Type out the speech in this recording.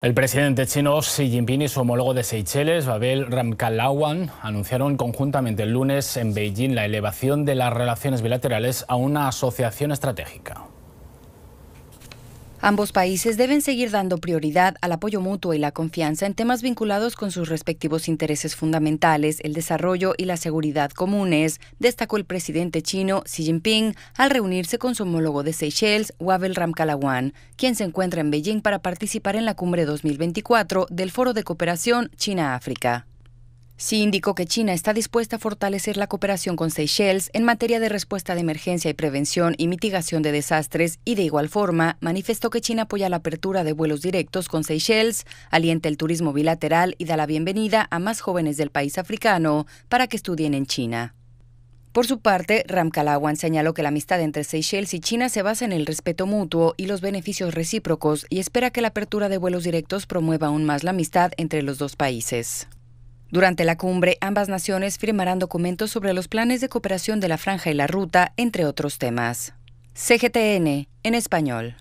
El presidente chino Xi Jinping y su homólogo de Seychelles, Babel Ramkalawan, anunciaron conjuntamente el lunes en Beijing la elevación de las relaciones bilaterales a una asociación estratégica. Ambos países deben seguir dando prioridad al apoyo mutuo y la confianza en temas vinculados con sus respectivos intereses fundamentales, el desarrollo y la seguridad comunes, destacó el presidente chino Xi Jinping al reunirse con su homólogo de Seychelles, Wavel Ramkalawan, quien se encuentra en Beijing para participar en la cumbre 2024 del Foro de Cooperación China-África. Sí indicó que China está dispuesta a fortalecer la cooperación con Seychelles en materia de respuesta de emergencia y prevención y mitigación de desastres y de igual forma manifestó que China apoya la apertura de vuelos directos con Seychelles, alienta el turismo bilateral y da la bienvenida a más jóvenes del país africano para que estudien en China. Por su parte, Ram Kalawan señaló que la amistad entre Seychelles y China se basa en el respeto mutuo y los beneficios recíprocos y espera que la apertura de vuelos directos promueva aún más la amistad entre los dos países. Durante la cumbre, ambas naciones firmarán documentos sobre los planes de cooperación de la franja y la ruta, entre otros temas. CGTN, en español.